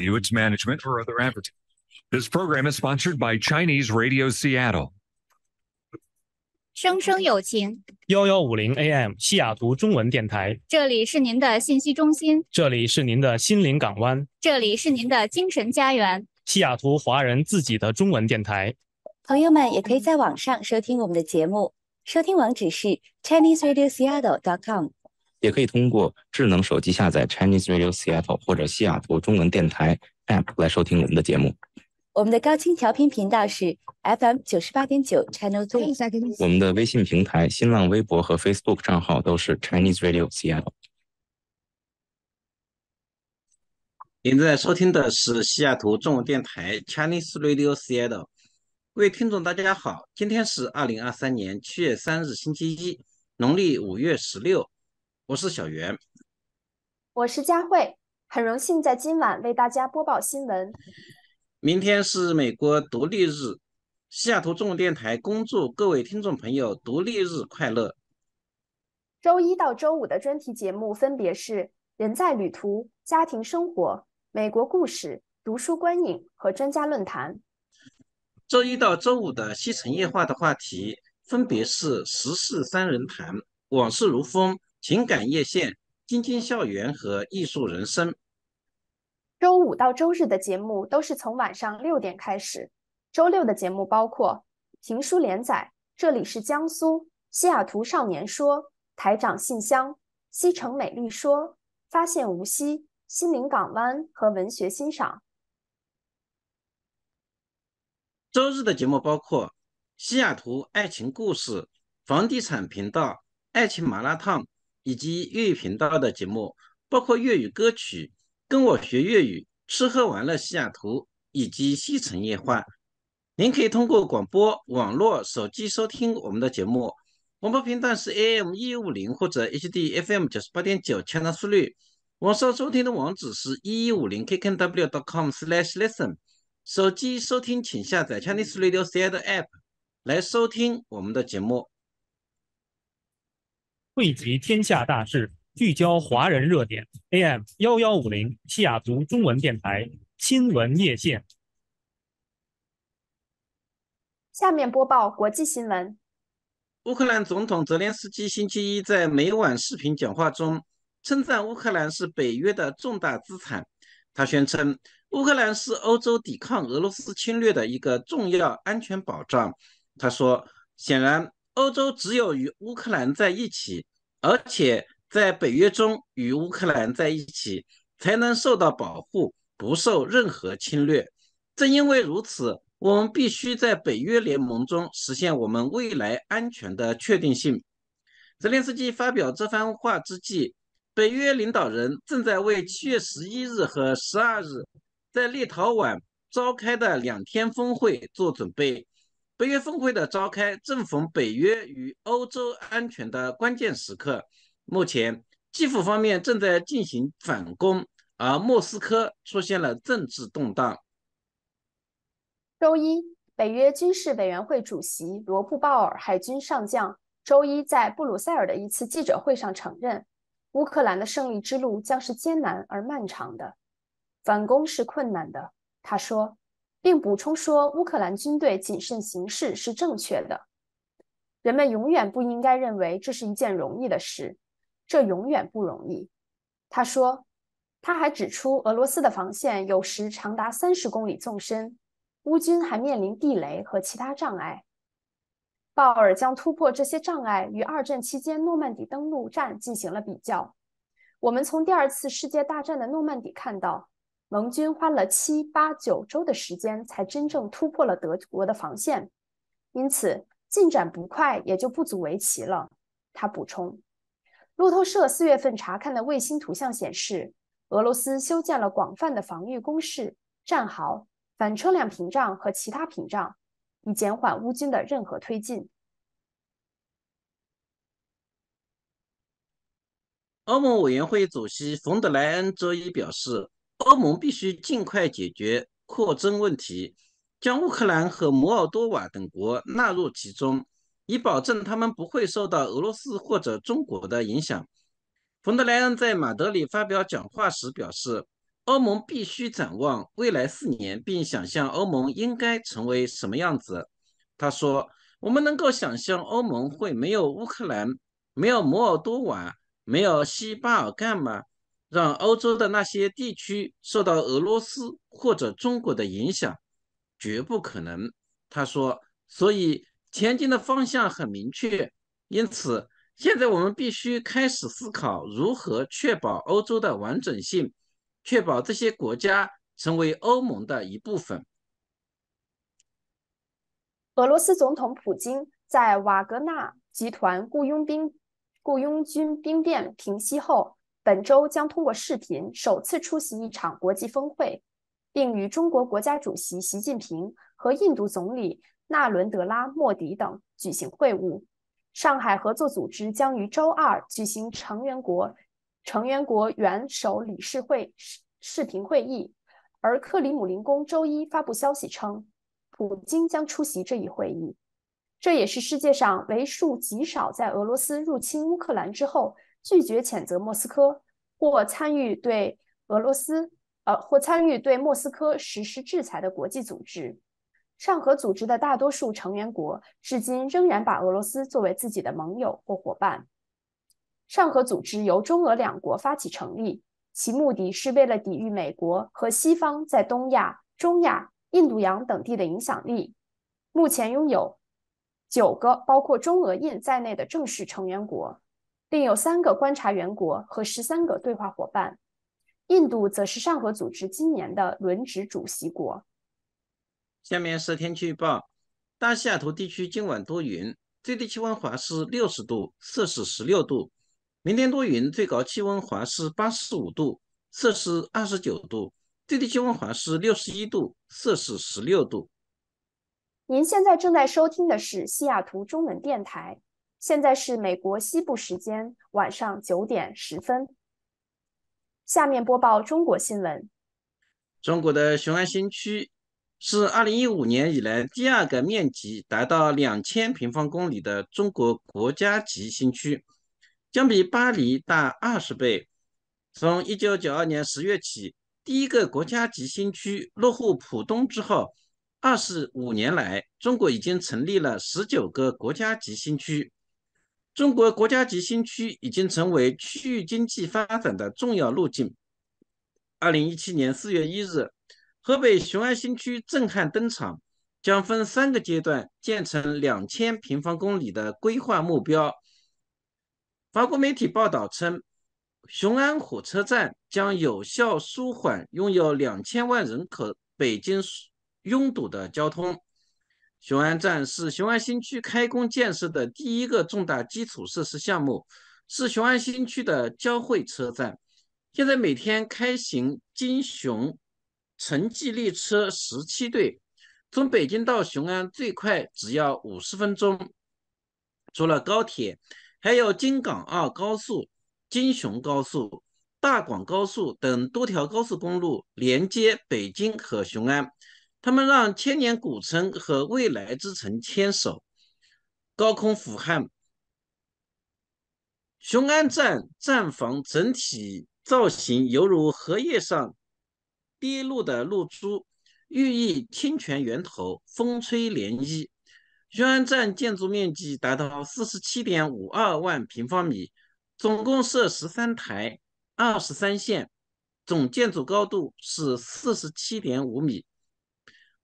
you its management or other advertising. This program is sponsored by Chinese Radio Seattle. 声声有情，幺幺五零 AM 西雅图中文电台，这里是您的信息中心，这里是您的心灵港湾，这里是您的精神家园。西雅图华人自己的中文电台，朋友们也可以在网上收听我们的节目，收听网址是 ChineseRadioSeattle.com。也可以通过智能手机下载 Chinese Radio Seattle 或者西雅图中文电台 App 来收听我们的节目。我们的高清调频频道是 FM 九十八点九 Channel t e 我们的微信平台、新浪微博和 Facebook 账号都是 Chinese Radio Seattle。您正在收听的是西雅图中文电台 Chinese Radio Seattle。各位听众，大家好，今天是二零二三年七月三日，星期一，农历五月十六。我是小袁，我是佳慧，很荣幸在今晚为大家播报新闻。明天是美国独立日，西雅图中文电台恭祝各位听众朋友独立日快乐。周一到周五的专题节目分别是《人在旅途》《家庭生活》《美国故事》《读书观影》和专家论坛。周一到周五的西城夜话的话题分别是《时事三人谈》《往事如风》。情感夜线、金晶校园和艺术人生。周五到周日的节目都是从晚上六点开始。周六的节目包括评书连载、这里是江苏、西雅图少年说、台长信箱、西城美丽说、发现无锡、心灵港湾和文学欣赏。周日的节目包括西雅图爱情故事、房地产频道、爱情麻辣烫。以及粤语频道的节目，包括粤语歌曲、跟我学粤语、吃喝玩乐西雅图以及西城夜话。您可以通过广播、网络、手机收听我们的节目。广播频段是 AM 一五零或者 HD FM 九十八点九 c h 速率。网上收听的网址是一一五零 kkw.com/lesson。手机收听请下载 c h i n e s e Radio 的 App 来收听我们的节目。汇集天下大事，聚焦华人热点。AM 幺幺五零西雅图中文电台新闻夜线。下面播报国际新闻。乌克兰总统泽连斯基星期一在每晚视频讲话中称赞乌克兰是北约的重大资产。他宣称，乌克兰是欧洲抵抗俄罗斯侵略的一个重要安全保障。他说：“显然，欧洲只有与乌克兰在一起。”而且在北约中与乌克兰在一起，才能受到保护，不受任何侵略。正因为如此，我们必须在北约联盟中实现我们未来安全的确定性。泽连斯基发表这番话之际，北约领导人正在为七月十一日和十二日在立陶宛召开的两天峰会做准备。北约峰会的召开正逢北约与欧洲安全的关键时刻。目前，基辅方面正在进行反攻，而莫斯科出现了政治动荡。周一，北约军事委员会主席罗布鲍尔海军上将周一在布鲁塞尔的一次记者会上承认，乌克兰的胜利之路将是艰难而漫长的，反攻是困难的。他说。并补充说，乌克兰军队谨慎行事是正确的。人们永远不应该认为这是一件容易的事，这永远不容易。他说，他还指出，俄罗斯的防线有时长达三十公里纵深，乌军还面临地雷和其他障碍。鲍尔将突破这些障碍与二战期间诺曼底登陆战进行了比较。我们从第二次世界大战的诺曼底看到。盟军花了七八九周的时间，才真正突破了德国的防线，因此进展不快也就不足为奇了。他补充，路透社四月份查看的卫星图像显示，俄罗斯修建了广泛的防御工事、战壕、反车辆屏障和其他屏障，以减缓乌军的任何推进。欧盟委员会主席冯德莱恩周一表示。欧盟必须尽快解决扩增问题，将乌克兰和摩尔多瓦等国纳入其中，以保证他们不会受到俄罗斯或者中国的影响。冯德莱恩在马德里发表讲话时表示，欧盟必须展望未来四年，并想象欧盟应该成为什么样子。他说：“我们能够想象欧盟会没有乌克兰，没有摩尔多瓦，没有西巴尔干吗？”让欧洲的那些地区受到俄罗斯或者中国的影响，绝不可能。他说，所以前进的方向很明确。因此，现在我们必须开始思考如何确保欧洲的完整性，确保这些国家成为欧盟的一部分。俄罗斯总统普京在瓦格纳集团雇佣兵、雇佣军兵变平息后。本周将通过视频首次出席一场国际峰会，并与中国国家主席习近平和印度总理纳伦德拉·莫迪等举行会晤。上海合作组织将于周二举行成员国成员国元首理事会视视频会议，而克里姆林宫周一发布消息称，普京将出席这一会议。这也是世界上为数极少在俄罗斯入侵乌克兰之后。拒绝谴责莫斯科或参与对俄罗斯，呃或参与对莫斯科实施制裁的国际组织。上合组织的大多数成员国至今仍然把俄罗斯作为自己的盟友或伙伴。上合组织由中俄两国发起成立，其目的是为了抵御美国和西方在东亚、中亚、印度洋等地的影响力。目前拥有九个，包括中俄印在内的正式成员国。另有三个观察员国和十三个对话伙伴，印度则是上合组织今年的轮值主席国。下面是天气预报：大西雅图地区今晚多云，最低气温华氏六十度，摄氏十六度；明天多云，最高气温华氏八十五度，摄氏二十九度；最低气温华氏六十一度，摄氏十六度。您现在正在收听的是西雅图中文电台。现在是美国西部时间晚上九点十分。下面播报中国新闻。中国的雄安新区是二零一五年以来第二个面积达到两千平方公里的中国国家级新区，将比巴黎大二十倍。从一九九二年十月起，第一个国家级新区落户浦东之后，二十五年来，中国已经成立了十九个国家级新区。中国国家级新区已经成为区域经济发展的重要路径。二零一七年四月一日，河北雄安新区震撼登场，将分三个阶段建成两千平方公里的规划目标。法国媒体报道称，雄安火车站将有效舒缓拥有两千万人口北京拥堵的交通。雄安站是雄安新区开工建设的第一个重大基础设施项目，是雄安新区的交汇车站。现在每天开行京雄城际列车十七对，从北京到雄安最快只要五十分钟。除了高铁，还有京港澳高速、京雄高速、大广高速等多条高速公路连接北京和雄安。他们让千年古城和未来之城牵手。高空俯瞰，雄安站站房整体造型犹如荷叶上滴落的露珠，寓意清泉源头，风吹涟漪。雄安站建筑面积达到四十七点五二万平方米，总共设十三台二十三线，总建筑高度是四十七点五米。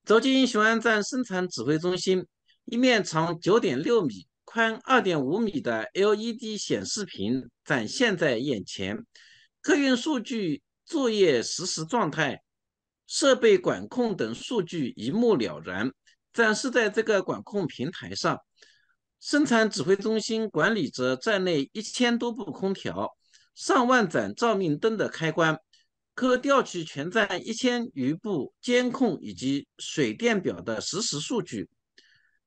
走进雄安站生产指挥中心，一面长九点六米、宽二点五米的 LED 显示屏展现在眼前，客运数据、作业实时状态、设备管控等数据一目了然，展示在这个管控平台上。生产指挥中心管理着站内一千多部空调、上万盏照明灯的开关。可调取全站一千余部监控以及水电表的实时数据。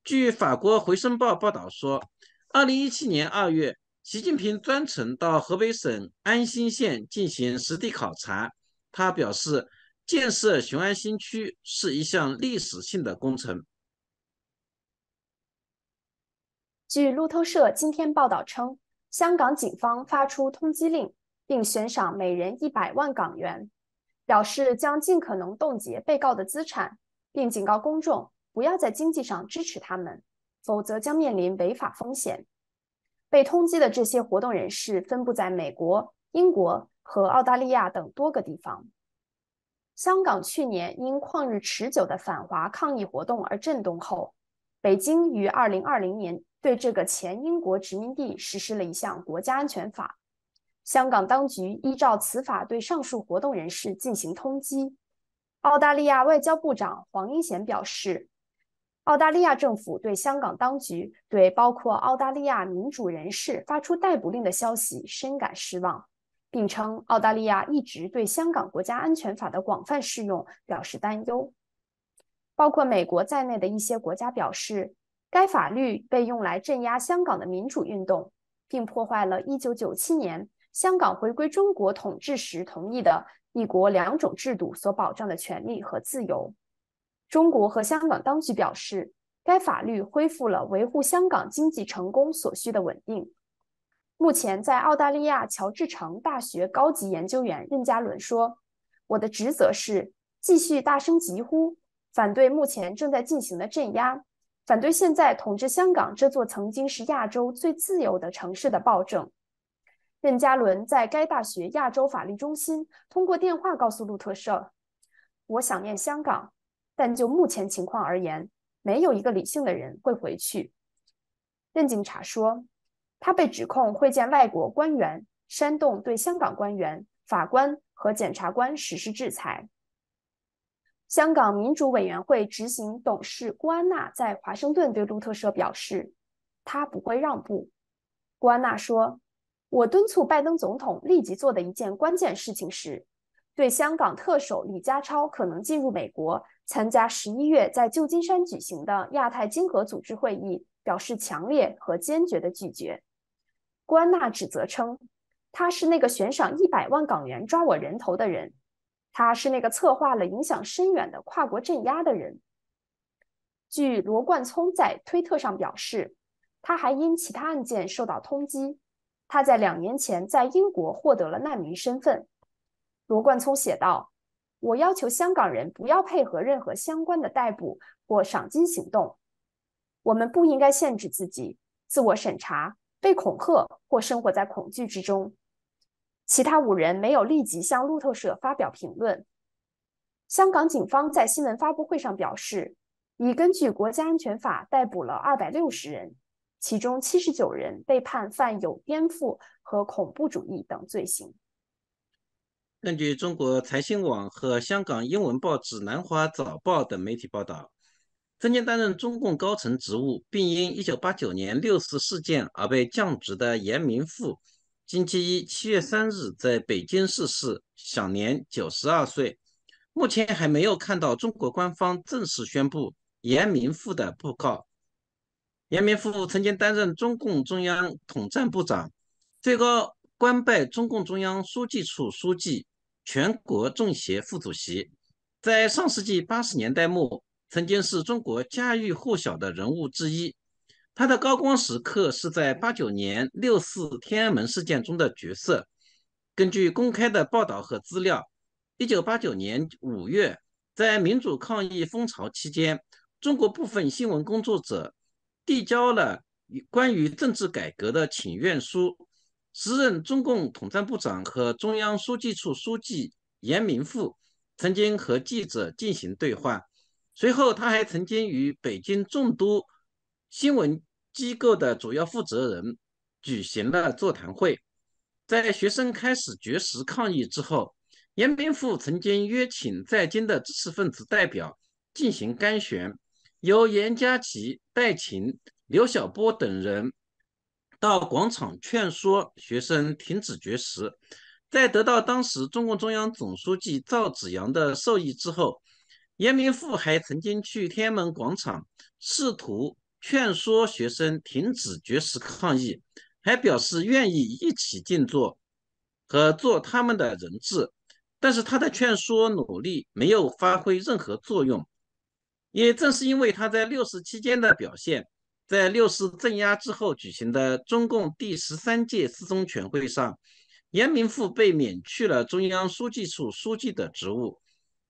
据法国《回声报》报道说，二零一七年二月，习近平专程到河北省安新县进行实地考察。他表示，建设雄安新区是一项历史性的工程。据路透社今天报道称，香港警方发出通缉令。并悬赏每人一百万港元，表示将尽可能冻结被告的资产，并警告公众不要在经济上支持他们，否则将面临违法风险。被通缉的这些活动人士分布在美国、英国和澳大利亚等多个地方。香港去年因旷日持久的反华抗议活动而震动后，北京于二零二零年对这个前英国殖民地实施了一项国家安全法。香港当局依照此法对上述活动人士进行通缉。澳大利亚外交部长黄英贤表示，澳大利亚政府对香港当局对包括澳大利亚民主人士发出逮捕令的消息深感失望，并称澳大利亚一直对香港国家安全法的广泛适用表示担忧。包括美国在内的一些国家表示，该法律被用来镇压香港的民主运动，并破坏了1997年。香港回归中国统治时同意的一国两种制度所保障的权利和自由。中国和香港当局表示，该法律恢复了维护香港经济成功所需的稳定。目前，在澳大利亚乔治城大学高级研究员任嘉伦说：“我的职责是继续大声疾呼，反对目前正在进行的镇压，反对现在统治香港这座曾经是亚洲最自由的城市的暴政。”任嘉伦在该大学亚洲法律中心通过电话告诉路透社：“我想念香港，但就目前情况而言，没有一个理性的人会回去。”任警察说：“他被指控会见外国官员，煽动对香港官员、法官和检察官实施制裁。”香港民主委员会执行董事郭安娜在华盛顿对路透社表示：“他不会让步。”郭安娜说。我敦促拜登总统立即做的一件关键事情是，对香港特首李家超可能进入美国参加十一月在旧金山举行的亚太经合组织会议表示强烈和坚决的拒绝。关纳指责称，他是那个悬赏一百万港元抓我人头的人，他是那个策划了影响深远的跨国镇压的人。据罗冠聪在推特上表示，他还因其他案件受到通缉。他在两年前在英国获得了难民身份。罗冠聪写道：“我要求香港人不要配合任何相关的逮捕或赏金行动。我们不应该限制自己、自我审查、被恐吓或生活在恐惧之中。”其他五人没有立即向路透社发表评论。香港警方在新闻发布会上表示，已根据国家安全法逮捕了二百六十人。其中七十九人被判犯有颠覆和恐怖主义等罪行。根据中国财新网和香港英文报纸《南华早报》等媒体报道，曾经担任中共高层职务并因一九八九年六四事件而被降职的严明富，星期一七月三日在北京逝世，享年九十二岁。目前还没有看到中国官方正式宣布严明富的布告。严明富曾经担任中共中央统战部长，最高官拜中共中央书记处书记，全国政协副主席。在上世纪八十年代末，曾经是中国家喻户晓的人物之一。他的高光时刻是在八九年六四天安门事件中的角色。根据公开的报道和资料，一九八九年五月，在民主抗议风潮期间，中国部分新闻工作者。递交了关于政治改革的请愿书。时任中共统战部长和中央书记处书记严明富曾经和记者进行对话。随后，他还曾经与北京众多新闻机构的主要负责人举行了座谈会。在学生开始绝食抗议之后，严明富曾经约请在京的知识分子代表进行干选。由严家其戴请刘晓波等人到广场劝说学生停止绝食，在得到当时中共中央总书记赵紫阳的授意之后，严明富还曾经去天安门广场试图劝说学生停止绝食抗议，还表示愿意一起静坐和做他们的人质，但是他的劝说努力没有发挥任何作用。也正是因为他在六四期间的表现，在六四镇压之后举行的中共第十三届四中全会上，严明富被免去了中央书记处书记的职务。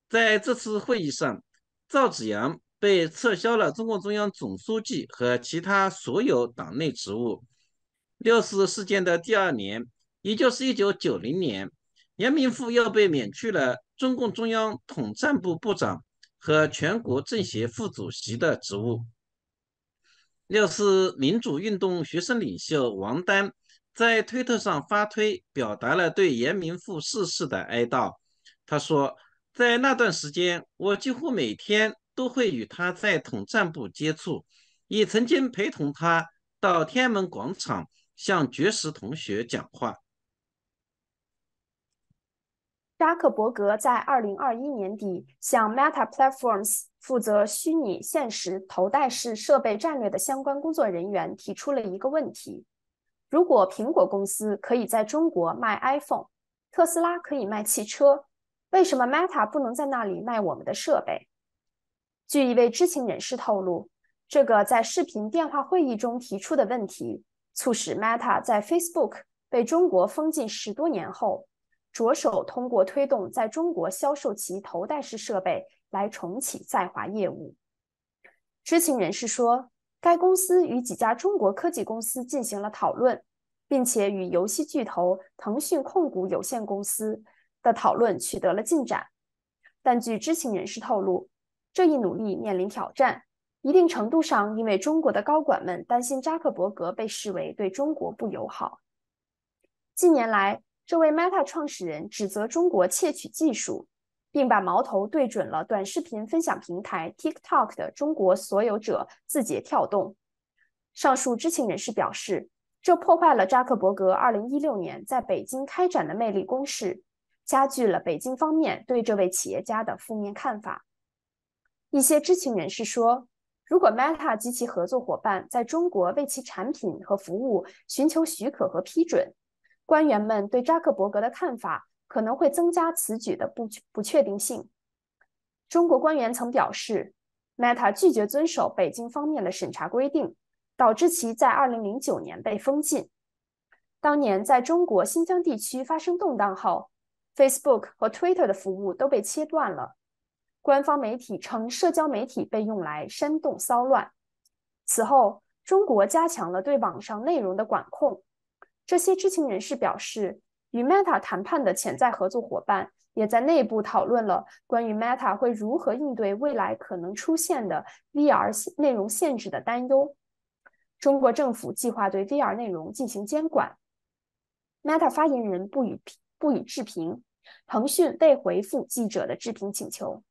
在这次会议上，赵紫阳被撤销了中共中央总书记和其他所有党内职务。六四事件的第二年，也就是一九九零年，严明富又被免去了中共中央统战部部长。和全国政协副主席的职务。六四民主运动学生领袖王丹在推特上发推，表达了对严明富逝世的哀悼。他说，在那段时间，我几乎每天都会与他在统战部接触，也曾经陪同他到天安门广场向绝食同学讲话。扎克伯格在二零二一年底向 Meta Platforms 负责虚拟现实头戴式设备战略的相关工作人员提出了一个问题：如果苹果公司可以在中国卖 iPhone，特斯拉可以卖汽车，为什么 Meta 不能在那里卖我们的设备？据一位知情人士透露，这个在视频电话会议中提出的问题，促使 Meta 在 Facebook 被中国封禁十多年后。着手通过推动在中国销售其头戴式设备来重启在华业务。知情人士说，该公司与几家中国科技公司进行了讨论，并且与游戏巨头腾讯控股有限公司的讨论取得了进展。但据知情人士透露，这一努力面临挑战，一定程度上因为中国的高管们担心扎克伯格被视为对中国不友好。近年来，这位 Meta 创始人指责中国窃取技术，并把矛头对准了短视频分享平台 TikTok 的中国所有者字节跳动。上述知情人士表示，这破坏了扎克伯格2016年在北京开展的魅力攻势，加剧了北京方面对这位企业家的负面看法。一些知情人士说，如果 Meta 及其合作伙伴在中国为其产品和服务寻求许可和批准，官员们对扎克伯格的看法可能会增加此举的不不确定性。中国官员曾表示，Meta 拒绝遵守北京方面的审查规定，导致其在2009年被封禁。当年在中国新疆地区发生动荡后，Facebook 和 Twitter 的服务都被切断了。官方媒体称，社交媒体被用来煽动骚乱。此后，中国加强了对网上内容的管控。这些知情人士表示，与 Meta 谈判的潜在合作伙伴也在内部讨论了关于 Meta 会如何应对未来可能出现的 VR 内容限制的担忧。中国政府计划对 VR 内容进行监管。Meta 发言人不予不予置评。腾讯未回复记者的置评请求。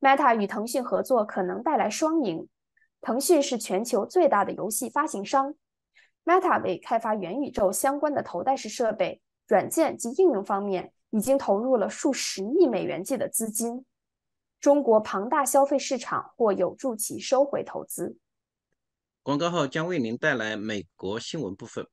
Meta 与腾讯合作可能带来双赢。腾讯是全球最大的游戏发行商。Meta 为开发元宇宙相关的头戴式设备、软件及应用方面，已经投入了数十亿美元计的资金。中国庞大消费市场或有助其收回投资。广告号将为您带来美国新闻部分。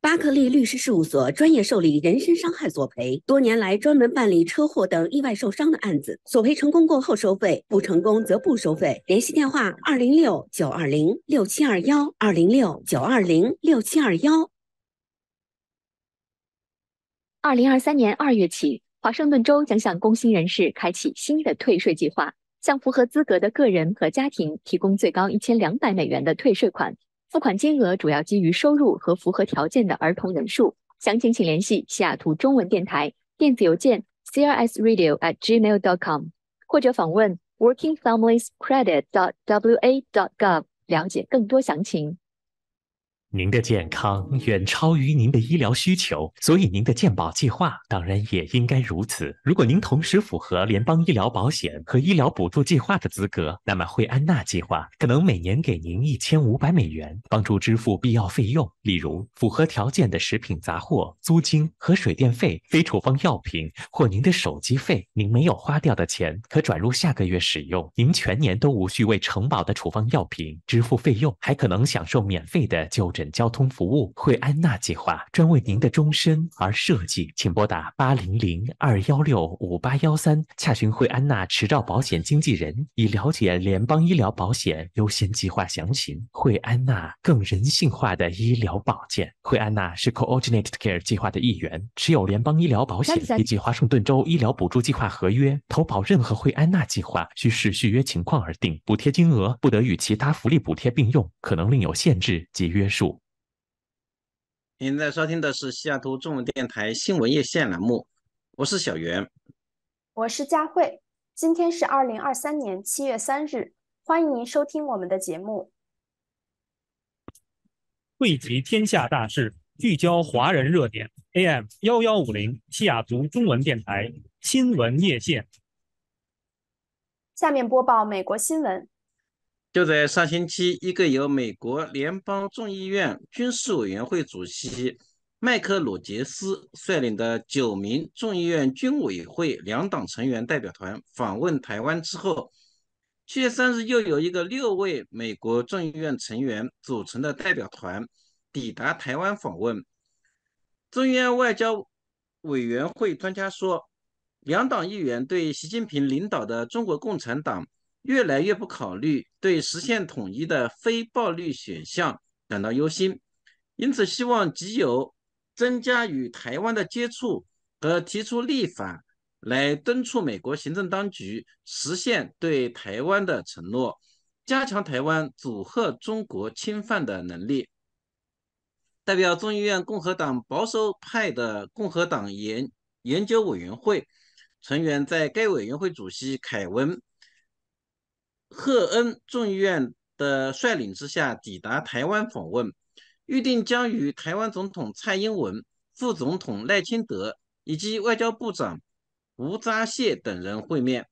巴克利律师事务所专业受理人身伤害索赔，多年来专门办理车祸等意外受伤的案子。索赔成功过后收费，不成功则不收费。联系电话：二零六九二零六七二幺，二零六九二零六七二幺。二零二三年二月起，华盛顿州将向工薪人士开启新的退税计划，向符合资格的个人和家庭提供最高一千两百美元的退税款。付款金额主要基于收入和符合条件的儿童人数。详情请联系西雅图中文电台，电子邮件 crsradio@gmail.com，或者访问 workingfamiliescredit.wa.gov 了解更多详情。您的健康远超于您的医疗需求，所以您的健保计划当然也应该如此。如果您同时符合联邦医疗保险和医疗补助计划的资格，那么惠安娜计划可能每年给您一千五百美元，帮助支付必要费用，例如符合条件的食品杂货、租金和水电费、非处方药品或您的手机费。您没有花掉的钱可转入下个月使用。您全年都无需为承保的处方药品支付费用，还可能享受免费的就交通服务惠安娜计划专为您的终身而设计，请拨打八零零二幺六五八幺三，洽询惠安娜持照保险经纪人，以了解联邦医疗保险优先计划详情。惠安娜更人性化的医疗保健。惠安娜是 Coordinated Care 计划的一员，持有联邦医疗保险 以及华盛顿州医疗补助计划合约。投保任何惠安娜计划需视续约情况而定，补贴金额不得与其他福利补贴并用，可能另有限制及约束。您在收听的是西雅图中文电台新闻夜线栏目，我是小袁，我是佳慧，今天是二零二三年七月三日，欢迎您收听我们的节目，汇集天下大事，聚焦华人热点，AM 幺幺五零西雅图中文电台新闻夜线，下面播报美国新闻。就在上星期，一个由美国联邦众议院军事委员会主席麦克鲁杰斯率领的九名众议院军委会两党成员代表团访问台湾之后，七月三日又有一个六位美国众议院成员组成的代表团抵达台湾访问。众议院外交委员会专家说，两党议员对习近平领导的中国共产党。越来越不考虑对实现统一的非暴力选项感到忧心，因此希望藉由增加与台湾的接触和提出立法来敦促美国行政当局实现对台湾的承诺，加强台湾阻吓中国侵犯的能力。代表众议院共和党保守派的共和党研研究委员会成员在该委员会主席凯文。赫恩众议院的率领之下抵达台湾访问，预定将与台湾总统蔡英文、副总统赖清德以及外交部长吴扎燮等人会面。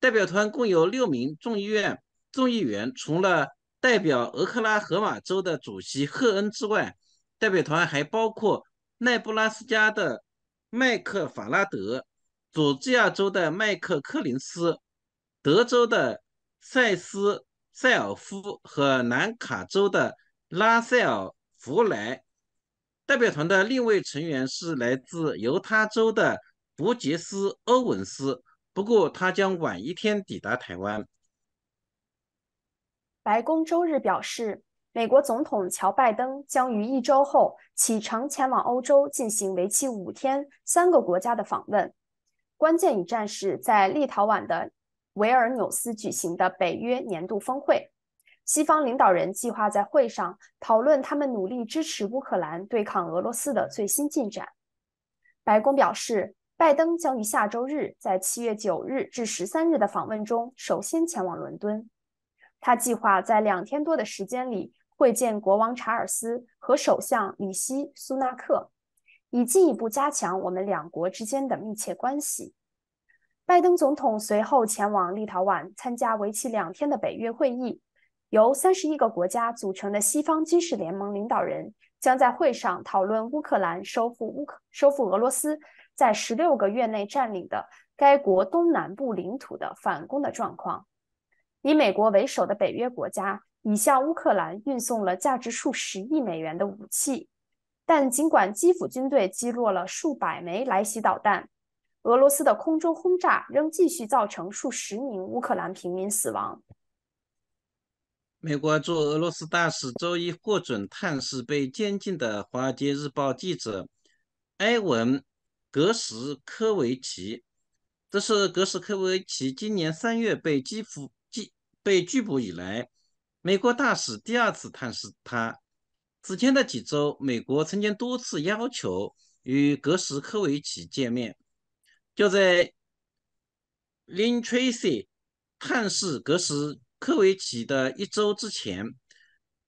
代表团共有六名众议院众议员，除了代表俄克拉荷马州的主席赫恩之外，代表团还包括内布拉斯加的麦克法拉德、佐治亚州的麦克克林斯、德州的。塞斯·塞尔夫和南卡州的拉塞尔·弗莱代表团的另一位成员是来自犹他州的博杰斯·欧文斯，不过他将晚一天抵达台湾。白宫周日表示，美国总统乔·拜登将于一周后启程前往欧洲，进行为期五天、三个国家的访问。关键一站是在立陶宛的。维尔纽斯举行的北约年度峰会，西方领导人计划在会上讨论他们努力支持乌克兰对抗俄罗斯的最新进展。白宫表示，拜登将于下周日在七月九日至十三日的访问中首先前往伦敦，他计划在两天多的时间里会见国王查尔斯和首相里希·苏纳克，以进一步加强我们两国之间的密切关系。拜登总统随后前往立陶宛参加为期两天的北约会议，由三十一个国家组成的西方军事联盟领导人将在会上讨论乌克兰收复乌克收复俄罗斯在十六个月内占领的该国东南部领土的反攻的状况。以美国为首的北约国家已向乌克兰运送了价值数十亿美元的武器，但尽管基辅军队击落了数百枚来袭导弹。俄罗斯的空中轰炸仍继续造成数十名乌克兰平民死亡。美国驻俄罗斯大使周一获准探视被监禁的《华尔街日报》记者埃文·格什科维奇。这是格什科维奇今年三月被缉捕、记被拘捕以来，美国大使第二次探视他。此前的几周，美国曾经多次要求与格什科维奇见面。就在 Lin Tracy 探视格什科维奇的一周之前，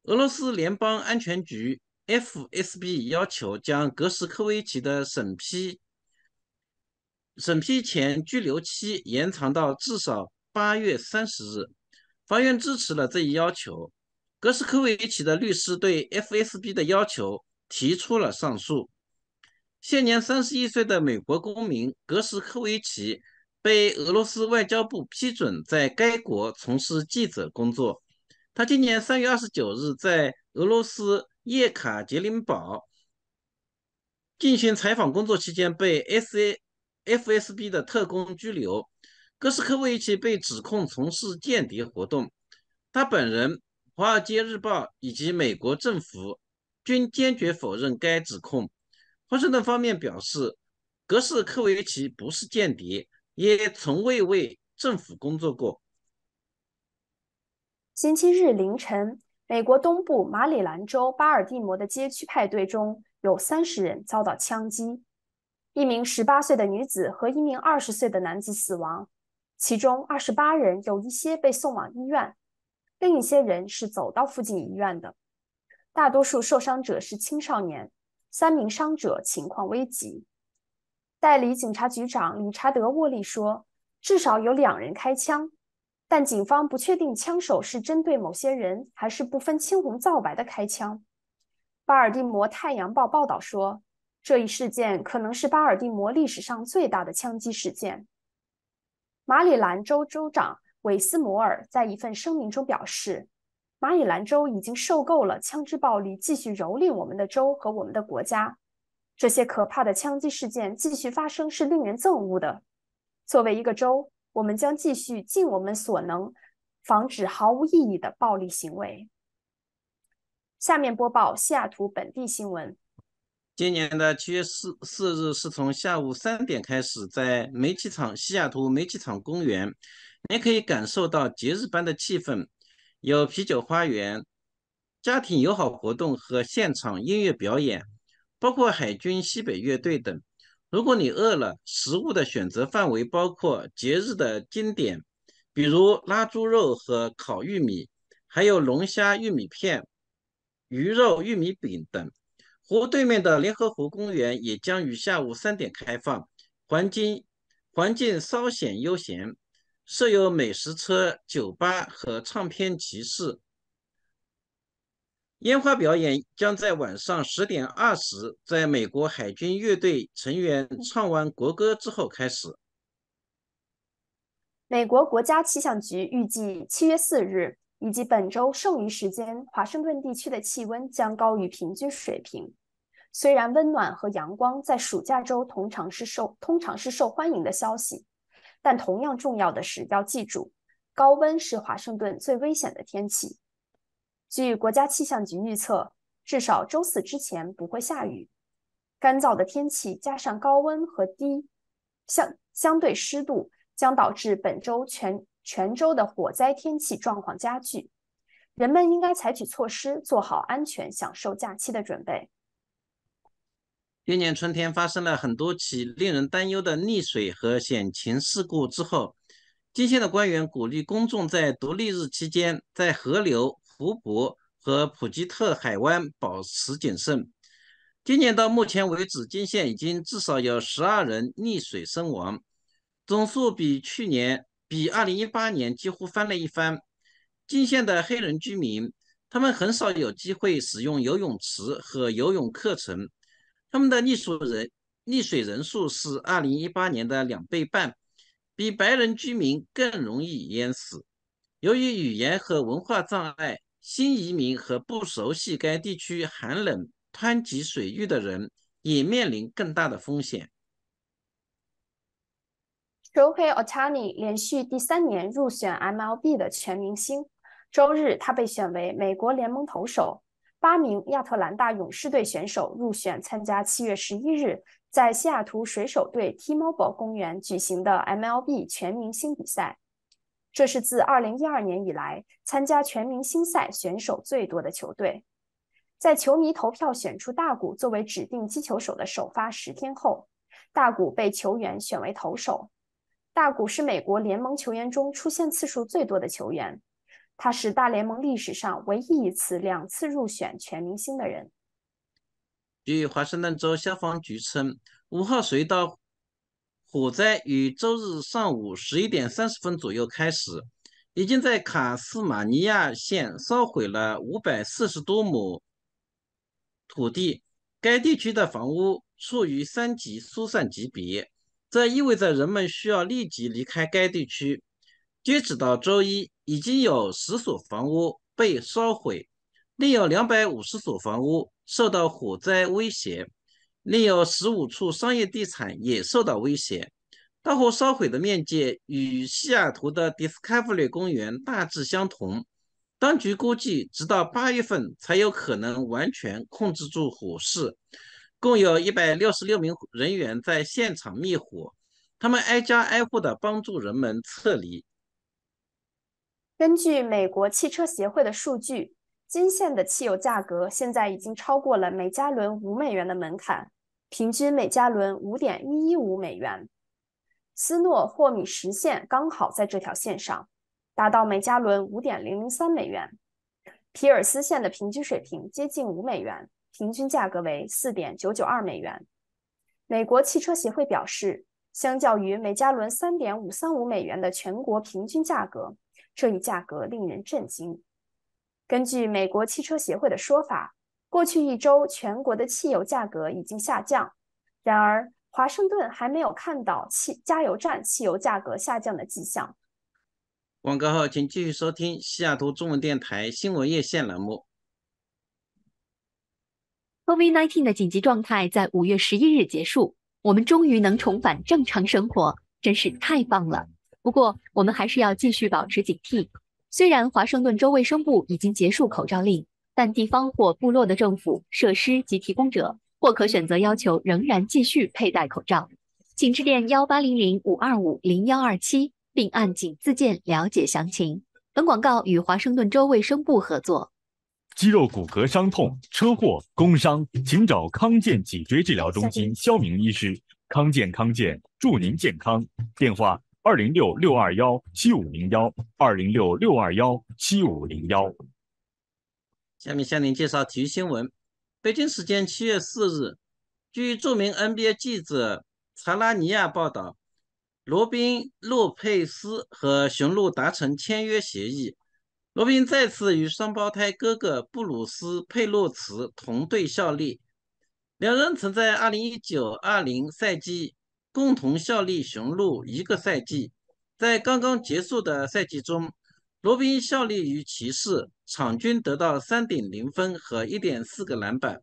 俄罗斯联邦安全局 （FSB） 要求将格什科维奇的审批审批前拘留期延长到至少八月三十日。法院支持了这一要求。格什科维奇的律师对 FSB 的要求提出了上诉。现年三十一岁的美国公民格什科维奇被俄罗斯外交部批准在该国从事记者工作。他今年三月二十九日在俄罗斯叶卡捷琳堡进行采访工作期间被 S A F S B 的特工拘留。格什科维奇被指控从事间谍活动，他本人、《华尔街日报》以及美国政府均坚决否认该指控。华盛顿方面表示，格斯科维奇不是间谍，也从未为政府工作过。星期日凌晨，美国东部马里兰州巴尔的摩的街区派对中有三十人遭到枪击，一名十八岁的女子和一名二十岁的男子死亡，其中二十八人有一些被送往医院，另一些人是走到附近医院的。大多数受伤者是青少年。三名伤者情况危急。代理警察局长理查德·沃利说，至少有两人开枪，但警方不确定枪手是针对某些人，还是不分青红皂白的开枪。巴尔的摩太阳报报道说，这一事件可能是巴尔的摩历史上最大的枪击事件。马里兰州州长韦斯摩尔在一份声明中表示。马里兰州已经受够了枪支暴力继续蹂躏我们的州和我们的国家。这些可怕的枪击事件继续发生是令人憎恶的。作为一个州，我们将继续尽我们所能，防止毫无意义的暴力行为。下面播报西雅图本地新闻。今年的七月四四日是从下午三点开始，在煤气厂西雅图煤气厂公园，你可以感受到节日般的气氛。有啤酒花园、家庭友好活动和现场音乐表演，包括海军西北乐队等。如果你饿了，食物的选择范围包括节日的经典，比如腊猪肉和烤玉米，还有龙虾、玉米片、鱼肉、玉米饼等。湖对面的联合湖公园也将于下午三点开放，环境环境稍显悠闲。设有美食车、酒吧和唱片集市。烟花表演将在晚上十点二十，在美国海军乐队成员唱完国歌之后开始。美国国家气象局预计，七月四日以及本周剩余时间，华盛顿地区的气温将高于平均水平。虽然温暖和阳光在暑假周通常是受通常是受欢迎的消息。但同样重要的是，要记住，高温是华盛顿最危险的天气。据国家气象局预测，至少周四之前不会下雨。干燥的天气加上高温和低相相对湿度，将导致本周全全州的火灾天气状况加剧。人们应该采取措施，做好安全享受假期的准备。今年春天发生了很多起令人担忧的溺水和险情事故之后，金县的官员鼓励公众在独立日期间在河流、湖泊和普吉特海湾保持谨慎。今年到目前为止，金县已经至少有十二人溺水身亡，总数比去年、比二零一八年几乎翻了一番。金县的黑人居民，他们很少有机会使用游泳池和游泳课程。他们的溺水人溺水人数是二零一八年的两倍半，比白人居民更容易淹死。由于语言和文化障碍，新移民和不熟悉该地区寒冷湍急水域的人也面临更大的风险。Choi Otani 连续第三年入选 MLB 的全明星。周日，他被选为美国联盟投手。八名亚特兰大勇士队选手入选参加七月十一日在西雅图水手队 T-Mobile 公园举行的 MLB 全明星比赛。这是自二零一二年以来参加全明星赛选手最多的球队。在球迷投票选出大谷作为指定击球手的首发十天后，大谷被球员选为投手。大谷是美国联盟球员中出现次数最多的球员。他是大联盟历史上唯一一次两次入选全明星的人。据华盛顿州消防局称，五号隧道火灾于周日上午十一点三十分左右开始，已经在卡斯马尼亚县烧毁了五百四十多亩土地。该地区的房屋处于三级疏散级别，这意味着人们需要立即离开该地区。截止到周一。已经有十所房屋被烧毁，另有两百五十所房屋受到火灾威胁，另有十五处商业地产也受到威胁。大火烧毁的面积与西雅图的 Discovery 公园大致相同。当局估计，直到八月份才有可能完全控制住火势。共有一百六十六名人员在现场灭火，他们挨家挨户地帮助人们撤离。根据美国汽车协会的数据，金线的汽油价格现在已经超过了每加仑五美元的门槛，平均每加仑五点一一五美元。斯诺霍米什线刚好在这条线上，达到每加仑五点零零三美元。皮尔斯线的平均水平接近五美元，平均价格为四点九九二美元。美国汽车协会表示，相较于每加仑三点五三五美元的全国平均价格。这一价格令人震惊。根据美国汽车协会的说法，过去一周全国的汽油价格已经下降。然而，华盛顿还没有看到汽加油站汽油价格下降的迹象。广告后，请继续收听西雅图中文电台新闻夜线栏目。COVID-19 的紧急状态在五月十一日结束，我们终于能重返正常生活，真是太棒了。不过，我们还是要继续保持警惕。虽然华盛顿州卫生部已经结束口罩令，但地方或部落的政府设施及提供者或可选择要求仍然继续佩戴口罩。请致电幺八零零五二五零幺二七，并按井字键了解详情。本广告与华盛顿州卫生部合作。肌肉骨骼伤痛、车祸、工伤，请找康健脊椎治疗中心肖明医师。康健康健，祝您健康。电话。二零六六二幺七五零幺，二零六六二幺七五零幺。下面向您介绍体育新闻。北京时间七月四日，据著名 NBA 记者查拉尼亚报道，罗宾·洛佩斯和雄鹿达成签约协议。罗宾再次与双胞胎哥哥布鲁斯·佩洛茨同队效力，两人曾在二零一九二零赛季。共同效力雄鹿一个赛季，在刚刚结束的赛季中，罗宾效力于骑士，场均得到三点零分和一点四个篮板。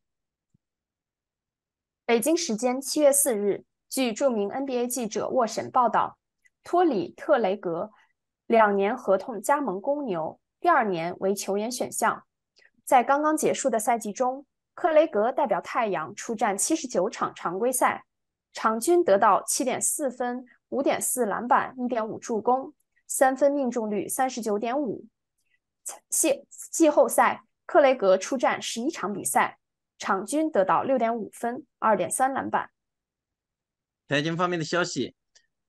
北京时间七月四日，据著名 NBA 记者沃神报道，托里特雷格两年合同加盟公牛，第二年为球员选项。在刚刚结束的赛季中，克雷格代表太阳出战七十九场常规赛。场均得到七点四分、五点四篮板、一点五助攻，三分命中率三十九点五。赛季后赛，克雷格出战十一场比赛，场均得到六点五分、二点三篮板。财经方面的消息：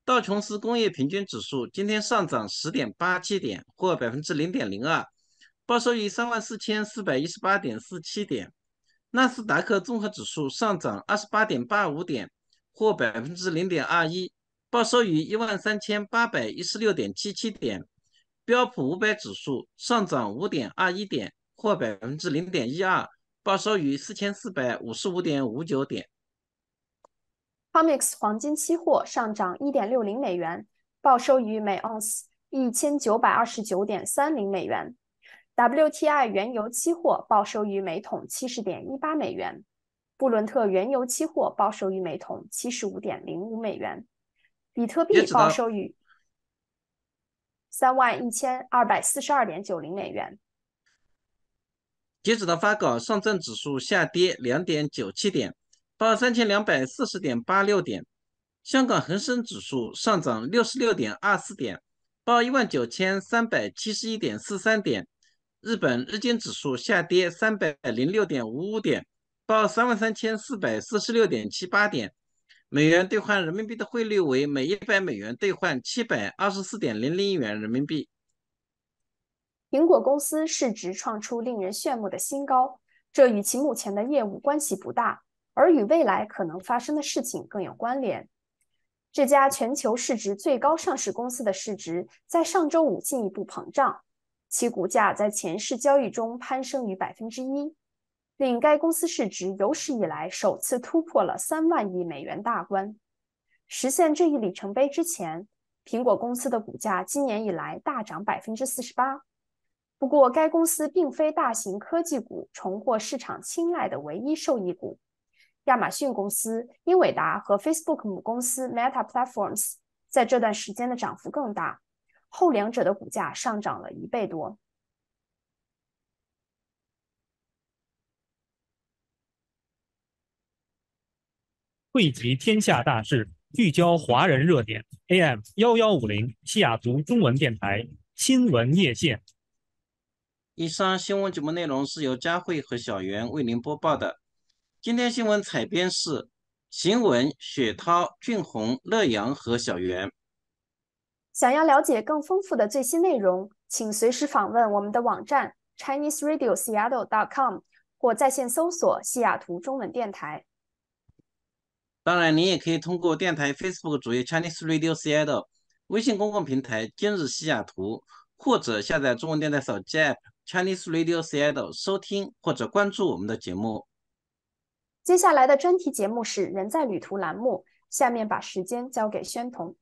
道琼斯工业平均指数今天上涨十点八七点，或百分之零点零二，报收于三万四千四百一十八点四七点。纳斯达克综合指数上涨二十八点八五点。或百分之零点二一，报收于一万三千八百一十六点七七点。标普五百指数上涨五点二一点，或百分之零点一二，报收于四千四百五十五点五九点。Comex 黄金期货上涨一点六零美元，报收于每盎司一千九百二十九点三零美元。WTI 原油期货报收于每桶七十点一八美元。布伦特原油期货报收于每桶七十五点零五美元，比特币报收于三万一千二百四十二点九零美元。截止到发稿，上证指数下跌两点九七点，报三千两百四十点八六点；香港恒生指数上涨六十六点二四点，报一万九千三百七十一点四三点；日本日经指数下跌三百零六点五五点。报三万三千四百四十六点七八点美元兑换人民币的汇率为每一百美元兑换七百二十四点零零元人民币。苹果公司市值创出令人炫目的新高，这与其目前的业务关系不大，而与未来可能发生的事情更有关联。这家全球市值最高上市公司的市值在上周五进一步膨胀，其股价在前市交易中攀升逾百分之一。令该公司市值有史以来首次突破了三万亿美元大关。实现这一里程碑之前，苹果公司的股价今年以来大涨百分之四十八。不过，该公司并非大型科技股重获市场青睐的唯一受益股。亚马逊公司、英伟达和 Facebook 母公司 Meta Platforms 在这段时间的涨幅更大，后两者的股价上涨了一倍多。汇集天下大事，聚焦华人热点。AM 幺幺五零西雅图中文电台新闻夜线。以上新闻节目内容是由佳慧和小袁为您播报的。今天新闻采编是邢文、雪涛、俊红、乐阳和小袁。想要了解更丰富的最新内容，请随时访问我们的网站 chineseradioseattle.com 或在线搜索西雅图中文电台。当然，您也可以通过电台 Facebook 主页 Chinese Radio Seattle、微信公共平台今日西雅图，或者下载中文电台手机 App Chinese Radio Seattle 收听或者关注我们的节目。接下来的专题节目是《人在旅途》栏目，下面把时间交给宣彤。